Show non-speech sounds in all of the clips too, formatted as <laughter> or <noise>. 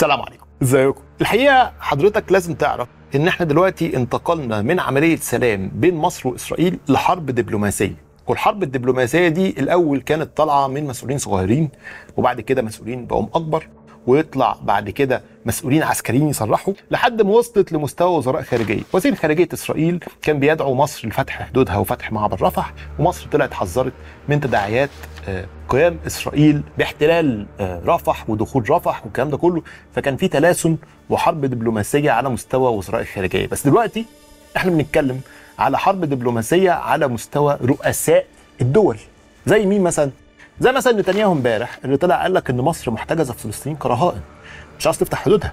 السلام عليكم ازيكم الحقيقه حضرتك لازم تعرف ان احنا دلوقتي انتقلنا من عمليه سلام بين مصر واسرائيل لحرب دبلوماسيه والحرب الدبلوماسيه دي الاول كانت طالعه من مسؤولين صغيرين وبعد كده مسؤولين بقوم اكبر ويطلع بعد كده مسؤولين عسكريين يصرحوا لحد ما وصلت لمستوى وزراء خارجيه، وزير خارجيه اسرائيل كان بيدعو مصر لفتح حدودها وفتح معبر رفح ومصر طلعت حذرت من تداعيات آه، قيام اسرائيل باحتلال آه، رفح ودخول رفح والكلام ده كله فكان في تلاسن وحرب دبلوماسيه على مستوى وزراء الخارجيه بس دلوقتي احنا بنتكلم على حرب دبلوماسيه على مستوى رؤساء الدول زي مين مثلا زي مثلا نتنياهو امبارح اللي طلع قال لك ان مصر محتجزه في فلسطين كرهائن مش عايز تفتح حدودها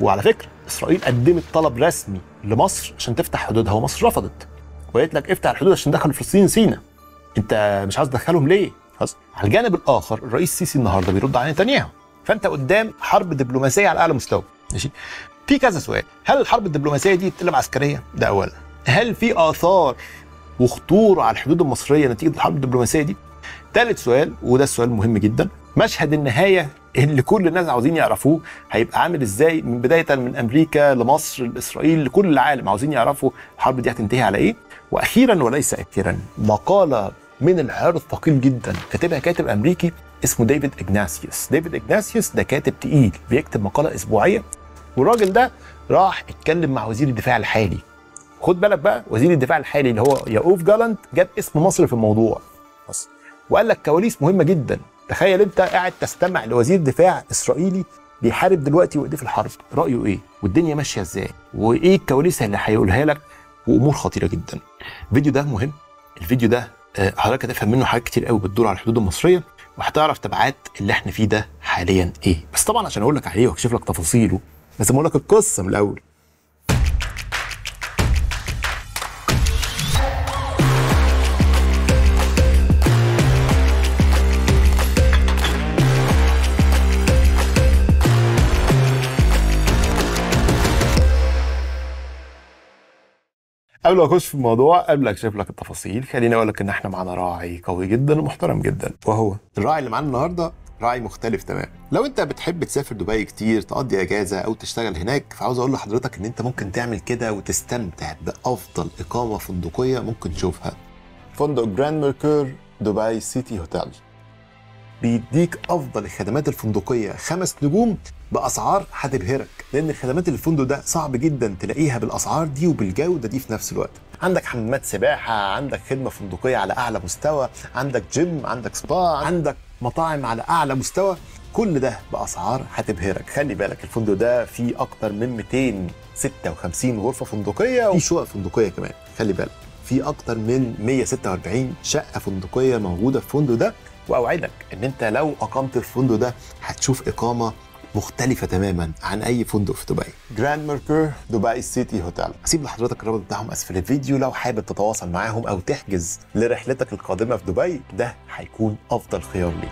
وعلى فكره اسرائيل قدمت طلب رسمي لمصر عشان تفتح حدودها ومصر رفضت وقالت لك افتح الحدود عشان دخلوا فلسطين سينا انت مش عايز تدخلهم ليه خلاص على الجانب الاخر الرئيس السيسي النهارده بيرد على نتنياهو فانت قدام حرب دبلوماسيه على اعلى مستوى ماشي في كذا سؤال هل الحرب الدبلوماسيه دي بتقلب عسكريه ده اولا هل في اثار وخطوره على الحدود المصريه نتيجه الحرب الدبلوماسيه دي ثالث سؤال وده السؤال المهم جدا مشهد النهايه اللي كل الناس عاوزين يعرفوه هيبقى عامل ازاي من بدايه من امريكا لمصر لاسرائيل لكل العالم عاوزين يعرفوا الحرب دي هتنتهي على ايه واخيرا وليس اخيرا مقاله من العيار الثقيل جدا كاتبها كاتب امريكي اسمه ديفيد اجناسيوس ديفيد اجناسيوس ده كاتب تقيل بيكتب مقاله اسبوعيه والراجل ده راح اتكلم مع وزير الدفاع الحالي خد بالك بقى وزير الدفاع الحالي اللي هو ياوف جالانت جاب اسم مصر في الموضوع وقال لك كواليس مهمه جدا تخيل انت قاعد تستمع لوزير دفاع اسرائيلي بيحارب دلوقتي وايديه في الحرب رايه ايه والدنيا ماشيه ازاي وايه الكواليس اللي هيقولها لك وامور خطيره جدا الفيديو ده مهم الفيديو ده آه، حضرتك هتفهم منه حاجات كتير قوي بتدور على الحدود المصريه وهتعرف تبعات اللي احنا فيه ده حاليا ايه بس طبعا عشان اقول لك عليه واكشف لك تفاصيله لازم اقول لك القصه من الاول قبل ما اخش في الموضوع قبل اكشف لك التفاصيل خليني اقول لك ان احنا معانا راعي قوي جدا ومحترم جدا وهو الراعي اللي معانا النهارده راعي مختلف تماما لو انت بتحب تسافر دبي كتير تقضي اجازه او تشتغل هناك فعاوز اقول لحضرتك ان انت ممكن تعمل كده وتستمتع بافضل اقامه فندقيه ممكن تشوفها فندق جراند ميركور دبي سيتي هوتيل بيديك افضل الخدمات الفندقيه خمس نجوم باسعار هتبهرك لان خدمات الفندق ده صعب جدا تلاقيها بالاسعار دي وبالجوده دي في نفس الوقت عندك حمامات سباحه عندك خدمه فندقيه على اعلى مستوى عندك جيم عندك سبا عندك مطاعم على اعلى مستوى كل ده باسعار هتبهرك خلي بالك الفندق ده فيه اكتر من 256 غرفه فندقيه وفي شقق فندقيه كمان خلي بالك في اكتر من 146 شقه فندقيه موجوده في الفندق ده واوعدك ان انت لو اقمت في الفندق ده هتشوف اقامه مختلفة تماما عن أي فندق في دبي. جراند ميركور دبي سيتي هوتيل. هسيب لحضرتك الرابط بتاعهم أسفل الفيديو لو حابب تتواصل معاهم أو تحجز لرحلتك القادمة في دبي ده هيكون أفضل خيار ليك.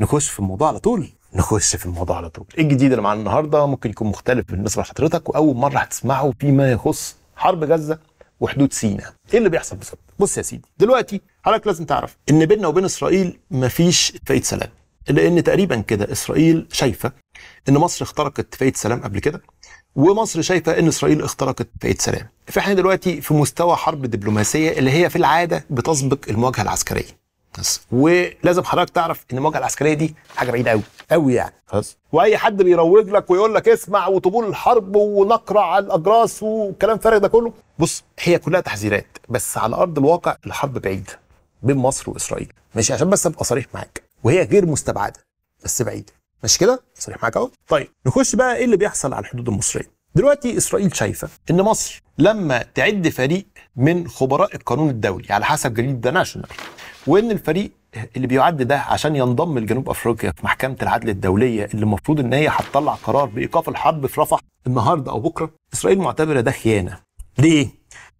نخش في الموضوع على طول. نخش في الموضوع على طول. ايه الجديد اللي معانا النهارده ممكن يكون مختلف بالنسبة لحضرتك وأول مرة هتسمعه فيما يخص حرب غزة وحدود سيناء. ايه اللي بيحصل بالظبط؟ بص يا سيدي دلوقتي حضرتك لازم تعرف ان بيننا وبين اسرائيل مفيش اتفاقيه سلام لان تقريبا كده اسرائيل شايفه ان مصر اخترقت اتفاقيه سلام قبل كده ومصر شايفه ان اسرائيل اخترقت اتفاقيه سلام فاحنا دلوقتي في مستوى حرب دبلوماسيه اللي هي في العاده بتسبق المواجهه العسكريه بس ولازم حضرتك تعرف ان المواجهه العسكريه دي حاجه بعيده قوي قوي يعني خلاص واي حد بيروج لك ويقول لك اسمع وطبول الحرب ونقرع على الاجراس والكلام فارغ ده كله بص هي كلها تحذيرات بس على ارض الواقع الحرب بعيده بين مصر واسرائيل ماشي عشان بس ابقى صريح معاك وهي غير مستبعده بس بعيده ماشي كده صريح معاك اهو طيب نخش بقى ايه اللي بيحصل على الحدود المصريه دلوقتي اسرائيل شايفه ان مصر لما تعد فريق من خبراء القانون الدولي على حسب جريد ذا ناشونال وان الفريق اللي بيعد ده عشان ينضم لجنوب افريقيا في محكمه العدل الدوليه اللي المفروض ان هي هتطلع قرار بايقاف الحرب في رفح النهارده او بكره اسرائيل معتبره ده خيانه ليه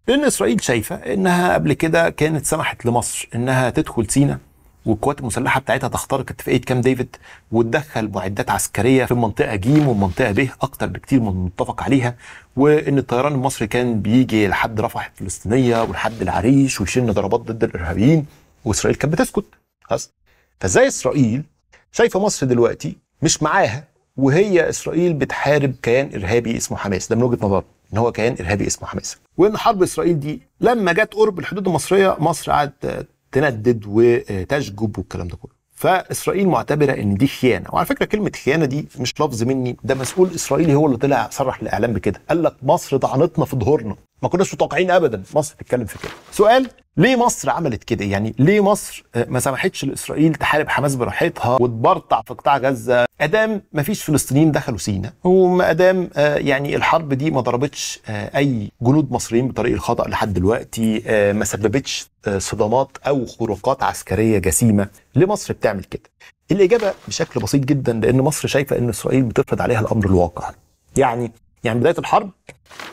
لان اسرائيل شايفه انها قبل كده كانت سمحت لمصر انها تدخل سينا والقوات المسلحه بتاعتها تخترق اتفاقيه كام ديفيد وتدخل معدات عسكريه في منطقه جيم والمنطقه ب اكتر بكتير من المتفق عليها وان الطيران المصري كان بيجي لحد رفح الفلسطينيه ولحد العريش ويشن ضربات ضد الارهابيين واسرائيل كانت بتسكت خلاص فازاي اسرائيل شايفه مصر دلوقتي مش معاها وهي اسرائيل بتحارب كيان ارهابي اسمه حماس ده من وجهه نظرها ان هو كيان ارهابي اسمه حماس وان حرب اسرائيل دي لما جت قرب الحدود المصريه مصر قعدت تندد وتشجب والكلام ده كله فاسرائيل معتبره ان دي خيانه وعلى فكره كلمه خيانه دي مش لفظ مني ده مسؤول اسرائيلي هو اللي طلع صرح للاعلام بكده قال لك مصر طعنتنا في ظهورنا ما كناش متوقعين ابدا مصر تتكلم في كده سؤال ليه مصر عملت كده يعني ليه مصر آه، ما سمحتش لاسرائيل تحارب حماس براحتها وتبرطع في قطاع غزه ادام ما فيش فلسطينيين دخلوا سينا وما ادام آه، يعني الحرب دي ما ضربتش آه، اي جنود مصريين بطريق الخطا لحد دلوقتي ما سببتش صدامات او خروقات عسكريه جسيمه ليه مصر بتعمل كده الاجابه بشكل بسيط جدا لان مصر شايفه ان اسرائيل بتفرض عليها الامر الواقع يعني يعني بدايه الحرب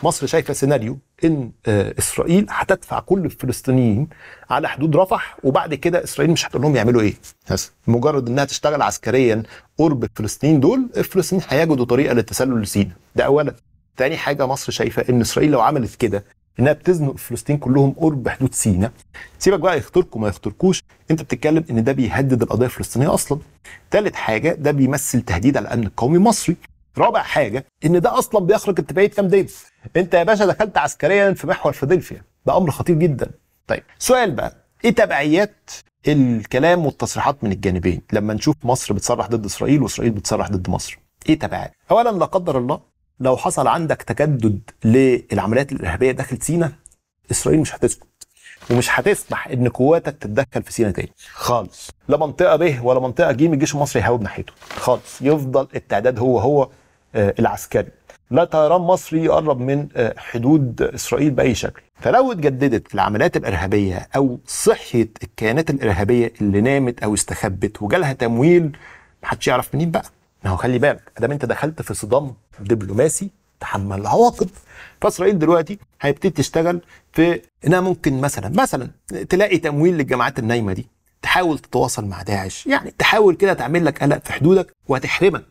مصر شايفه سيناريو ان آه، اسرائيل هتدفع كل الفلسطينيين على حدود رفح وبعد كده اسرائيل مش هتقول لهم يعملوا ايه هس. مجرد انها تشتغل عسكريا قرب الفلسطينيين دول الفلسطينيين هيجدوا طريقه للتسلل لسينا ده اولا تاني حاجه مصر شايفه ان اسرائيل لو عملت كده انها بتزنق فلسطين كلهم قرب حدود سينا سيبك بقى يخطركم ما يخطركوش انت بتتكلم ان ده بيهدد القضيه الفلسطينيه اصلا ثالث حاجه ده بيمثل تهديد على الامن القومي المصري رابع حاجه ان ده اصلا بيخرج اتفاقيه كام ديفيد انت يا باشا دخلت عسكريا في محور فيلادلفيا ده امر خطير جدا طيب سؤال بقى ايه تبعيات الكلام والتصريحات من الجانبين لما نشوف مصر بتصرح ضد اسرائيل واسرائيل بتصرح ضد مصر ايه تبعات اولا لا قدر الله لو حصل عندك تجدد للعمليات الارهابيه داخل سينا اسرائيل مش هتسكت ومش هتسمح ان قواتك تتدخل في سينا تاني خالص لا منطقه ب ولا منطقه ج الجيش المصري يهاوب ناحيته خالص يفضل التعداد هو هو آه، العسكري لا طيران مصري يقرب من آه، حدود اسرائيل باي شكل فلو اتجددت العمليات الارهابيه او صحه الكيانات الارهابيه اللي نامت او استخبت وجالها تمويل محدش يعرف منين بقى ما هو خلي بالك ادام انت دخلت في صدام دبلوماسي تحمل العواقب فاسرائيل دلوقتي هيبتدي تشتغل في انها ممكن مثلا مثلا تلاقي تمويل للجماعات النايمه دي تحاول تتواصل مع داعش يعني تحاول كده تعمل لك قلق في حدودك وهتحرمك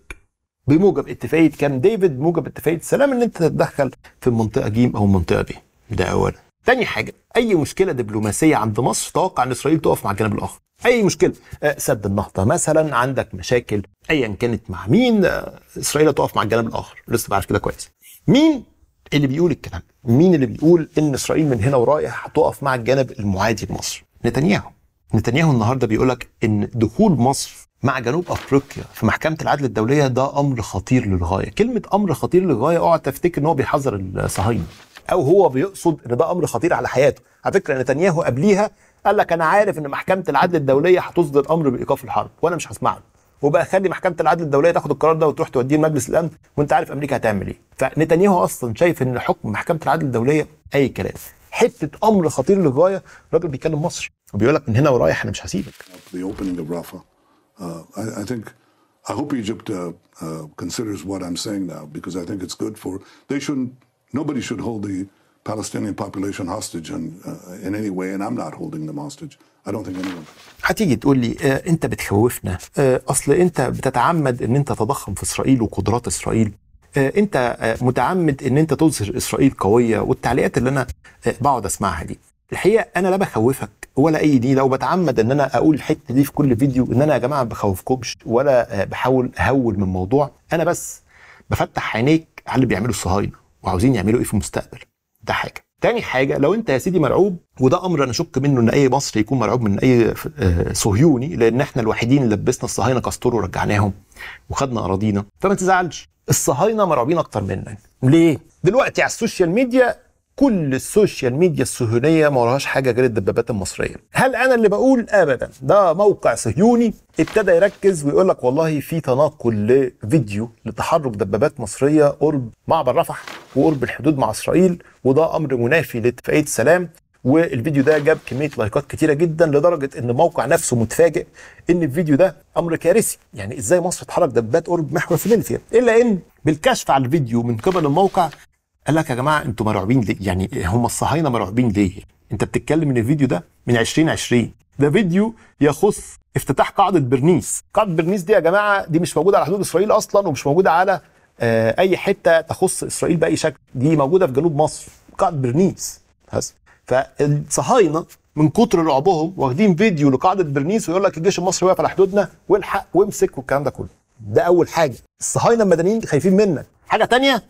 بموجب اتفاقيه كام ديفيد بموجب اتفاقيه السلام ان انت تتدخل في المنطقه جيم او المنطقه دي ده اولا تاني حاجه اي مشكله دبلوماسيه عند مصر توقع ان اسرائيل تقف مع الجانب الاخر اي مشكله آه، سد النهضه مثلا عندك مشاكل ايا كانت مع مين آه، اسرائيل تقف مع الجانب الاخر لسه بعرف كده كويس مين اللي بيقول الكلام مين اللي بيقول ان اسرائيل من هنا ورايح هتقف مع الجانب المعادي لمصر نتنياهو نتنياهو النهارده بيقول لك ان دخول مصر مع جنوب افريقيا في محكمه العدل الدوليه ده امر خطير للغايه، كلمه امر خطير للغايه اقعد تفتكر ان هو بيحذر الصهاينه او هو بيقصد ان ده امر خطير على حياته، على فكره نتنياهو قبليها قال لك انا عارف ان محكمه العدل الدوليه هتصدر امر بايقاف الحرب وانا مش هسمع له. وبقى خلي محكمه العدل الدوليه تاخد القرار ده وتروح توديه لمجلس الامن وانت عارف امريكا هتعمل ايه فنتنياهو اصلا شايف ان حكم محكمه العدل الدوليه اي كلام حته امر خطير للغايه الراجل بيكلم مصر وبيقول لك من هنا ورايح انا مش هسيبك. The opening of Rafa, uh, I, I think I hope Egypt uh, uh, considers what I'm saying now because I think it's good for they shouldn't nobody should hold the Palestinian population hostage in, uh, in any way and I'm not holding them hostage. I don't think anyone. هتيجي تقول لي آه انت بتخوفنا آه اصل انت بتتعمد ان انت تضخم في اسرائيل وقدرات اسرائيل انت متعمد ان انت تظهر اسرائيل قويه والتعليقات اللي انا بقعد اسمعها دي الحقيقه انا لا بخوفك ولا اي دي لو بتعمد ان انا اقول الحته دي في كل فيديو ان انا يا جماعه ما بخوفكمش ولا بحاول اهول من الموضوع انا بس بفتح عينيك على اللي بيعمله الصهاينه وعاوزين يعملوا ايه في المستقبل ده حاجه تاني حاجة لو انت يا سيدي مرعوب وده امر انا اشك منه ان اي مصري يكون مرعوب من اي آه، صهيوني لان احنا الوحيدين اللي لبسنا الصهاينة كاستور ورجعناهم وخدنا اراضينا فما تزعلش الصهاينة مرعوبين اكتر منك ليه؟ دلوقتي على السوشيال ميديا كل السوشيال ميديا الصهيونيه ما وراهاش حاجه غير الدبابات المصريه هل انا اللي بقول ابدا ده موقع صهيوني ابتدى يركز ويقول لك والله في تناقل لفيديو لتحرك دبابات مصريه قرب معبر رفح وقرب الحدود مع اسرائيل وده امر منافي لاتفاقيه السلام والفيديو ده جاب كميه لايكات كتيره جدا لدرجه ان الموقع نفسه متفاجئ ان الفيديو ده امر كارثي يعني ازاي مصر تحرك دبابات قرب محور فيلادلفيا الا ان بالكشف على الفيديو من قبل الموقع قال لك يا جماعه انتوا مرعوبين ليه؟ يعني هم الصهاينه مرعوبين ليه؟ انت بتتكلم ان الفيديو ده من 2020 ده فيديو يخص افتتاح قاعده برنيس، قاعده برنيس دي يا جماعه دي مش موجوده على حدود اسرائيل اصلا ومش موجوده على آه، اي حته تخص اسرائيل باي شكل، دي موجوده في جنوب مصر، قاعده برنيس بس فالصهاينه من كتر رعبهم واخدين فيديو لقاعده برنيس ويقول لك الجيش المصري واقف على حدودنا والحق وامسك والكلام ده كله. ده اول حاجه، الصهاينه المدنيين خايفين منك. حاجه ثانيه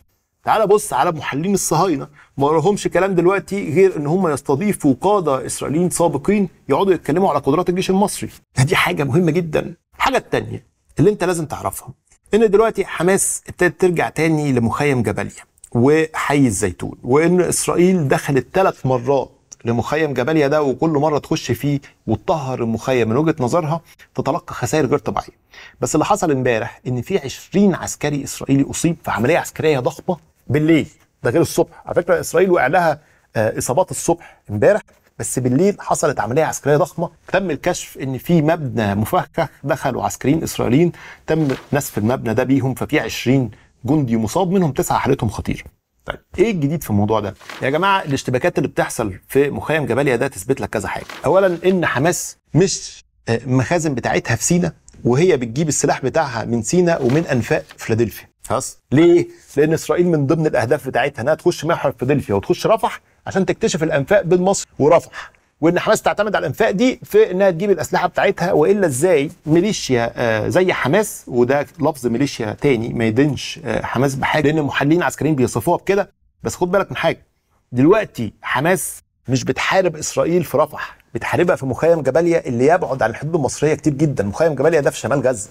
تعال بص على محللين الصهاينه ما لهمش كلام دلوقتي غير ان هم يستضيفوا قاده اسرائيليين سابقين يقعدوا يتكلموا على قدرات الجيش المصري دي حاجه مهمه جدا الحاجه الثانيه اللي انت لازم تعرفها ان دلوقتي حماس ابتدت ترجع تاني لمخيم جبليا وحي الزيتون وان اسرائيل دخلت ثلاث مرات لمخيم جبليا ده وكل مره تخش فيه وتطهر المخيم من وجهه نظرها تتلقى خسائر غير طبيعيه بس اللي حصل امبارح ان في 20 عسكري اسرائيلي اصيب في عمليه عسكريه ضخمه بالليل ده غير الصبح على فكره اسرائيل وقع لها آه، اصابات الصبح امبارح بس بالليل حصلت عمليه عسكريه ضخمه تم الكشف ان في مبنى مفكك دخلوا عسكريين اسرائيليين تم نسف المبنى ده بيهم ففي 20 جندي مصاب منهم تسعه حالتهم خطيره طيب ايه الجديد في الموضوع ده؟ يا جماعه الاشتباكات اللي بتحصل في مخيم جباليا ده تثبت لك كذا حاجه، اولا ان حماس مش المخازن آه، بتاعتها في سينا وهي بتجيب السلاح بتاعها من سينا ومن انفاق فلادلفيا. خلاص ليه؟ لان اسرائيل من ضمن الاهداف بتاعتها انها تخش محور فيلادلفيا وتخش رفح عشان تكتشف الانفاق بين مصر ورفح وان حماس تعتمد على الانفاق دي في انها تجيب الاسلحه بتاعتها والا ازاي ميليشيا آه، زي حماس وده لفظ ميليشيا تاني ما يدينش آه، حماس بحاجه لان محللين عسكريين بيصفوها بكده بس خد بالك من حاجه دلوقتي حماس مش بتحارب اسرائيل في رفح بتحاربها في مخيم جباليا اللي يبعد عن الحدود المصريه كتير جدا مخيم جباليا ده في شمال غزه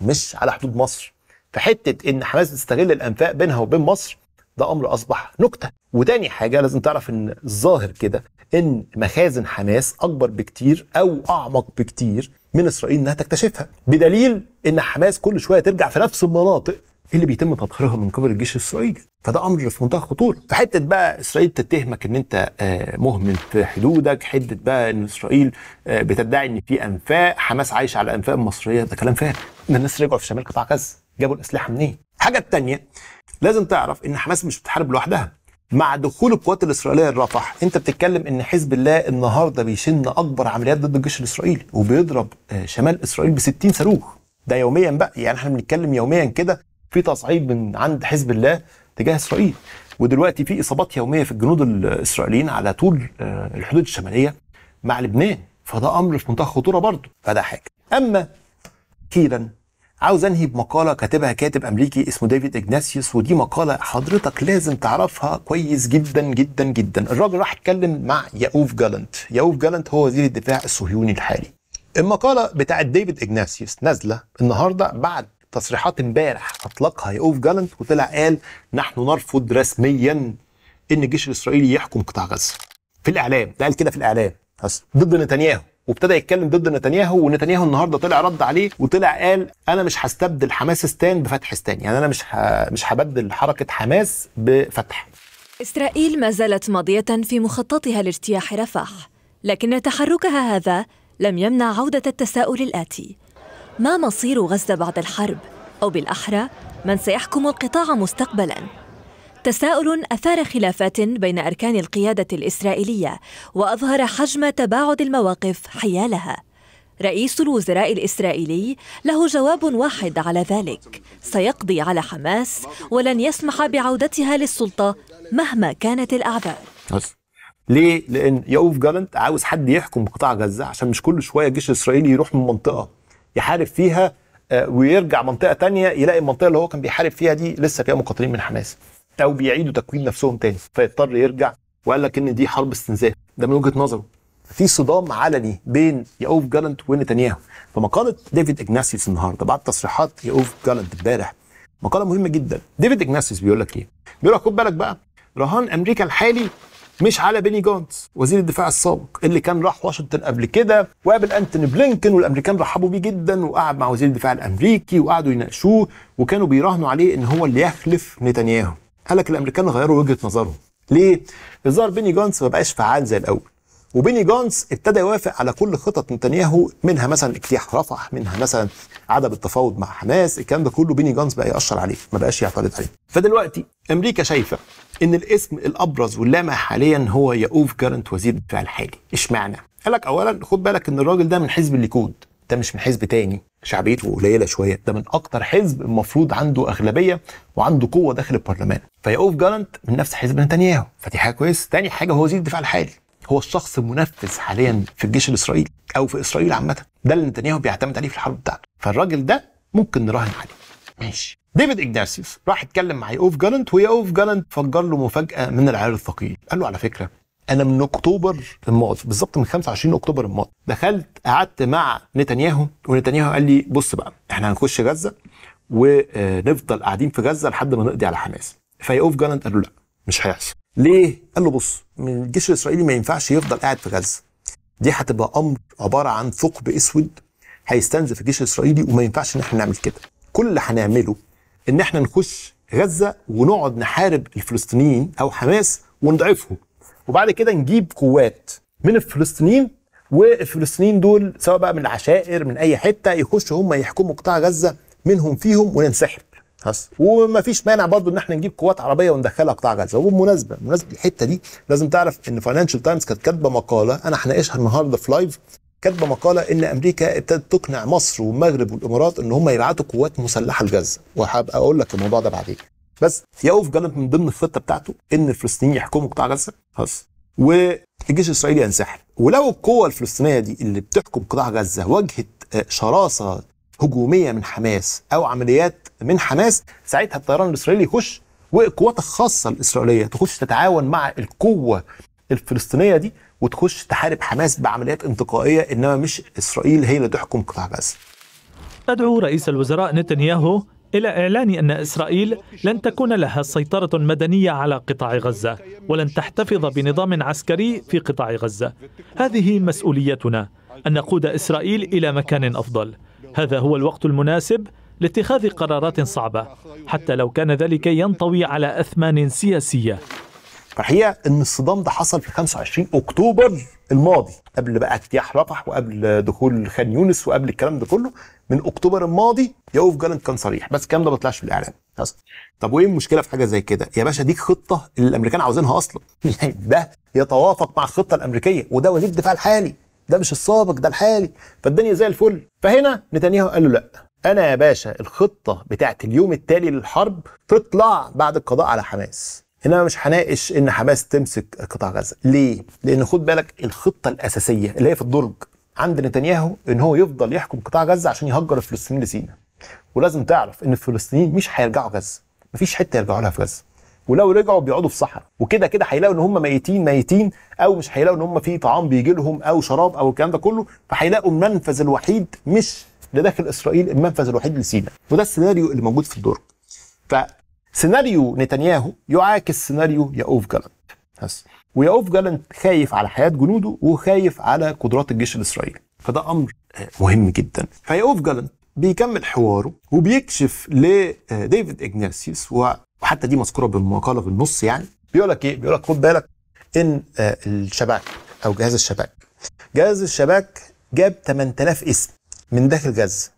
مش على حدود مصر فحته ان حماس بتستغل الانفاق بينها وبين مصر ده امر اصبح نكته وتاني حاجه لازم تعرف ان الظاهر كده ان مخازن حماس اكبر بكتير او اعمق بكتير من اسرائيل انها تكتشفها بدليل ان حماس كل شويه ترجع في نفس المناطق اللي بيتم تطهيرها من قبل الجيش الاسرائيلي فده امر في منتهى الخطوره فحته بقى اسرائيل تتهمك ان انت آه، مهمل في حدودك حته بقى ان اسرائيل آه، بتدعي ان في انفاق حماس عايش على انفاق مصريه ده كلام فارغ ان الناس رجعوا في شمال قطاع غزه جابوا الاسلحه منين الحاجه الثانيه لازم تعرف ان حماس مش بتحارب لوحدها مع دخول القوات الاسرائيليه لرفح انت بتتكلم ان حزب الله النهارده بيشن اكبر عمليات ضد الجيش الاسرائيلي وبيضرب آه، شمال اسرائيل ب 60 صاروخ ده يوميا بقى يعني احنا بنتكلم يوميا كده في تصعيد من عند حزب الله تجاه اسرائيل ودلوقتي في اصابات يوميه في الجنود الاسرائيليين على طول آه، الحدود الشماليه مع لبنان فده امر في منتهى الخطوره برضه فده حاجه اما كيلا عاوز انهي بمقاله كاتبها كاتب امريكي اسمه ديفيد اجناسيوس ودي مقاله حضرتك لازم تعرفها كويس جدا جدا جدا الراجل راح اتكلم مع ياوف جالنت ياوف جالنت هو وزير الدفاع الصهيوني الحالي المقالة بتاعت ديفيد إجناسيوس نازلة النهاردة بعد تصريحات امبارح اطلقها يوف جالنت وطلع قال نحن نرفض رسميا ان الجيش الاسرائيلي يحكم قطاع غزه في الاعلام ده قال كده في الاعلام بس ضد نتنياهو وابتدى يتكلم ضد نتنياهو ونتنياهو النهارده طلع رد عليه وطلع قال انا مش هستبدل حماس ستان بفتح ستان يعني انا مش مش هبدل حركه حماس بفتح اسرائيل ما زالت ماضيه في مخططها لارتياح رفح لكن تحركها هذا لم يمنع عوده التساؤل الاتي ما مصير غزة بعد الحرب؟ أو بالأحرى من سيحكم القطاع مستقبلاً؟ تساؤل أثار خلافات بين أركان القيادة الإسرائيلية وأظهر حجم تباعد المواقف حيالها رئيس الوزراء الإسرائيلي له جواب واحد على ذلك سيقضي على حماس ولن يسمح بعودتها للسلطة مهما كانت الأعذار ليه؟ لأن يوف جالنت عاوز حد يحكم قطاع غزة عشان مش كل شوية الجيش الإسرائيلي يروح من منطقة يحارب فيها آه، ويرجع منطقه تانية يلاقي المنطقه اللي هو كان بيحارب فيها دي لسه فيها مقاتلين من حماس او بيعيدوا تكوين نفسهم تاني فيضطر يرجع وقال لك ان دي حرب استنزاف ده من وجهه نظره في صدام علني بين ياوف جالنت ونتنياهو فمقاله ديفيد اجناسيوس النهارده بعد تصريحات ياوف جالنت امبارح مقاله مهمه جدا ديفيد اجناسيوس بيقول لك ايه بيقول لك خد بالك بقى رهان امريكا الحالي مش على بيني جونز وزير الدفاع السابق اللي كان راح واشنطن قبل كده وقابل انتوني بلينكن والامريكان رحبوا بيه جدا وقعد مع وزير الدفاع الامريكي وقعدوا يناقشوه وكانوا بيراهنوا عليه ان هو اللي يخلف نتنياهو قال لك الامريكان غيروا وجهه نظرهم ليه؟ ظهر بيني جونز ما بقاش فعال زي الاول وبيني جانس ابتدى يوافق على كل خطط نتنياهو منها مثلا اجتياح رفح منها مثلا عدم التفاوض مع حماس الكلام ده كله بيني جانس بقى يأشر عليه ما بقاش يعترض عليه فدلوقتي امريكا شايفه ان الاسم الابرز واللامع حاليا هو ياوف جارنت وزير الدفاع الحالي اشمعنى قال لك اولا خد بالك ان الراجل ده من حزب الليكود ده مش من حزب تاني شعبيته قليله شويه ده من اكتر حزب المفروض عنده اغلبيه وعنده قوه داخل البرلمان فيقوف جالنت من نفس حزب نتنياهو فدي حاجه كويسه تاني حاجه هو وزير الدفاع الحالي هو الشخص المنفذ حاليا في الجيش الاسرائيلي او في اسرائيل عامه ده اللي نتنياهو بيعتمد عليه في الحرب بتاعته فالراجل ده ممكن نراهن عليه ماشي ديفيد اجناسيوس راح اتكلم مع يوف جالنت اوف جالنت فجر له مفاجاه من العيار الثقيل قال له على فكره انا من اكتوبر الماضي بالظبط من 25 اكتوبر الماضي دخلت قعدت مع نتنياهو ونتنياهو قال لي بص بقى احنا هنخش غزه ونفضل قاعدين في غزه لحد ما نقضي على حماس فيقوف جالنت قال له لا مش هيحصل ليه؟ قال له بص الجيش الاسرائيلي ما ينفعش يفضل قاعد في غزه. دي هتبقى امر عباره عن ثقب اسود هيستنزف الجيش الاسرائيلي وما ينفعش ان احنا نعمل كده. كل اللي هنعمله ان احنا نخش غزه ونقعد نحارب الفلسطينيين او حماس ونضعفهم. وبعد كده نجيب قوات من الفلسطينيين والفلسطينيين دول سواء بقى من العشائر من اي حته يخشوا هم يحكموا قطاع غزه منهم فيهم وننسحب. وما ومفيش مانع برضو ان احنا نجيب قوات عربيه وندخلها قطاع غزه وبالمناسبه بمناسبه الحته دي لازم تعرف ان فاينانشال تايمز كانت كاتبه مقاله انا هناقشها النهارده في لايف كاتبه مقاله ان امريكا ابتدت تقنع مصر والمغرب والامارات ان هم يبعتوا قوات مسلحه لغزه وهبقى اقول لك الموضوع ده بعدين بس يوف جالنت من ضمن الخطه بتاعته ان الفلسطينيين يحكموا قطاع غزه خلاص والجيش الاسرائيلي ينسحب ولو القوه الفلسطينيه دي اللي بتحكم قطاع غزه واجهت آه، شراسه هجوميه من حماس او عمليات من حماس ساعتها الطيران الاسرائيلي يخش والقوات الخاصه الاسرائيليه تخش تتعاون مع القوه الفلسطينيه دي وتخش تحارب حماس بعمليات انتقائيه انما مش اسرائيل هي اللي تحكم قطاع غزه. تدعو رئيس الوزراء نتنياهو إلى إعلان أن إسرائيل لن تكون لها سيطرة مدنية على قطاع غزة ولن تحتفظ بنظام عسكري في قطاع غزة هذه مسؤوليتنا أن نقود إسرائيل إلى مكان أفضل هذا هو الوقت المناسب لاتخاذ قرارات صعبة حتى لو كان ذلك ينطوي على أثمان سياسية الحقيقة ان الصدام ده حصل في 25 اكتوبر الماضي قبل بقى اجتياح رفح وقبل دخول خان يونس وقبل الكلام ده كله من اكتوبر الماضي يوف جالنت كان صريح بس الكلام ده ما طلعش في الاعلام طب وايه المشكله في حاجه زي كده يا باشا دي خطه اللي الامريكان عاوزينها اصلا <laughs> ده يتوافق مع الخطه الامريكيه وده وزير الدفاع الحالي ده مش السابق ده الحالي فالدنيا زي الفل فهنا نتنياهو قال له لا انا يا باشا الخطه بتاعت اليوم التالي للحرب تطلع بعد القضاء على حماس انما مش هناقش ان حماس تمسك قطاع غزه ليه لان خد بالك الخطه الاساسيه اللي هي في الدرج عند نتنياهو ان هو يفضل يحكم قطاع غزه عشان يهجر الفلسطينيين لسينا ولازم تعرف ان الفلسطينيين مش هيرجعوا غزه مفيش حته يرجعوا لها في غزه ولو رجعوا بيقعدوا في صحراء وكده كده هيلاقوا ان هم ميتين ميتين او مش هيلاقوا ان هم في طعام بيجي لهم او شراب او الكلام ده كله فهيلاقوا المنفذ الوحيد مش لداخل اسرائيل المنفذ الوحيد لسيناء وده السيناريو اللي موجود في الدور فسيناريو نتنياهو يعاكس سيناريو ياوف جالنت بس وياوف جالنت خايف على حياه جنوده وخايف على قدرات الجيش الاسرائيلي فده امر آه، مهم جدا فياوف جالنت بيكمل حواره وبيكشف لديفيد آه، اجناسيوس وحتى دي مذكوره بالمقاله بالنص يعني بيقول لك ايه؟ بيقول لك خد بالك ان آه، الشباك او جهاز الشباك جهاز الشباك جاب 8000 اسم من داخل غزه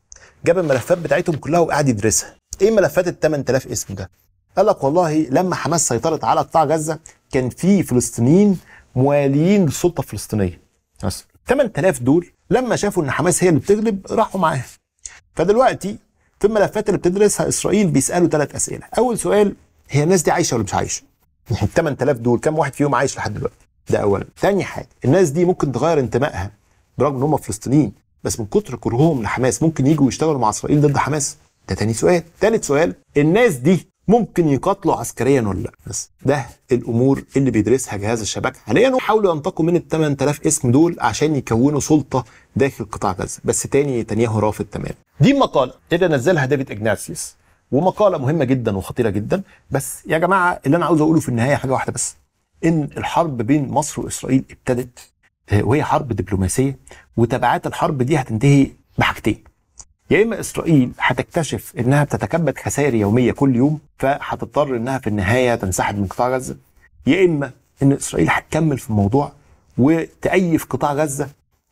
جاب الملفات بتاعتهم كلها وقعد يدرسها ايه ملفات ال 8000 اسم ده قال لك والله لما حماس سيطرت على قطاع غزه كان في فلسطينيين مواليين للسلطه الفلسطينيه بس 8000 دول لما شافوا ان حماس هي اللي بتغلب راحوا معاها فدلوقتي في الملفات اللي بتدرسها اسرائيل بيسالوا ثلاث اسئله اول سؤال هي الناس دي عايشه ولا مش عايشه يعني ال 8000 دول كم واحد فيهم عايش لحد دلوقتي ده اولا ثاني حاجه الناس دي ممكن تغير انتمائها برغم ان هم فلسطينيين بس من كتر كرههم لحماس ممكن يجوا يشتغلوا مع اسرائيل ضد حماس ده تاني سؤال تالت سؤال الناس دي ممكن يقاتلوا عسكريا ولا لا بس ده الامور اللي بيدرسها جهاز الشباك حاليا وحاولوا ينتقوا من ال 8000 اسم دول عشان يكونوا سلطه داخل قطاع غزه بس تاني نتنياهو رافض تماما دي مقاله اللي نزلها ديفيد اجناسيوس ومقاله مهمه جدا وخطيره جدا بس يا جماعه اللي انا عاوز اقوله في النهايه حاجه واحده بس ان الحرب بين مصر واسرائيل ابتدت آه، وهي حرب دبلوماسيه وتبعات الحرب دي هتنتهي بحاجتين يا اما اسرائيل هتكتشف انها بتتكبد خسائر يوميه كل يوم فهتضطر انها في النهايه تنسحب من قطاع غزه يا اما ان اسرائيل هتكمل في الموضوع وتأيف قطاع غزه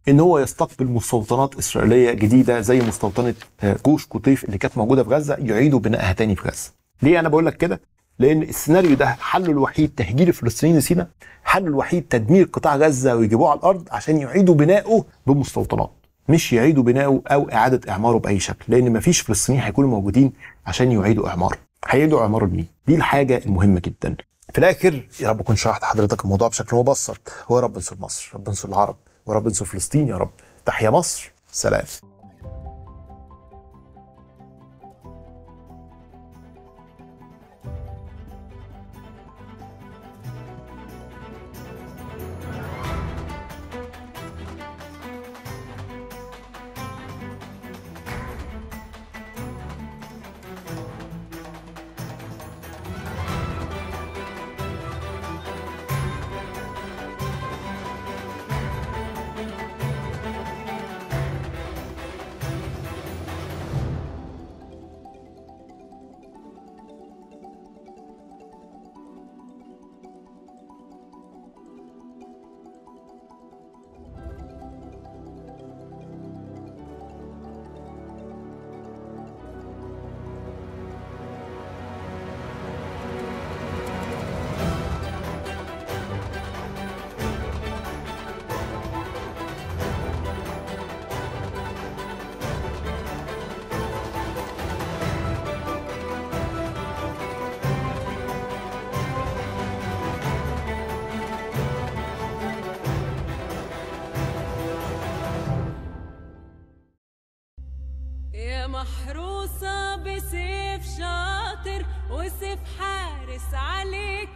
ان هو يستقبل مستوطنات اسرائيليه جديده زي مستوطنه آه، جوش قطيف اللي كانت موجوده في غزه يعيدوا بنائها تاني في غزه. ليه انا بقول لك كده؟ لان السيناريو ده حله الوحيد تهجير الفلسطينيين لسينا حله الوحيد تدمير قطاع غزه ويجيبوه على الارض عشان يعيدوا بنائه بمستوطنات مش يعيدوا بنائه او اعاده اعماره باي شكل لان مفيش فلسطينيين هيكونوا موجودين عشان يعيدوا اعماره هيعيدوا اعماره لمين دي الحاجه المهمه جدا في الاخر يا رب اكون شرحت حضرتك الموضوع بشكل مبسط هو يا رب انصر مصر رب انصر العرب ورب انصر فلسطين يا رب تحيا مصر سلام موصى بسيف شاطر وسيف حارس عليك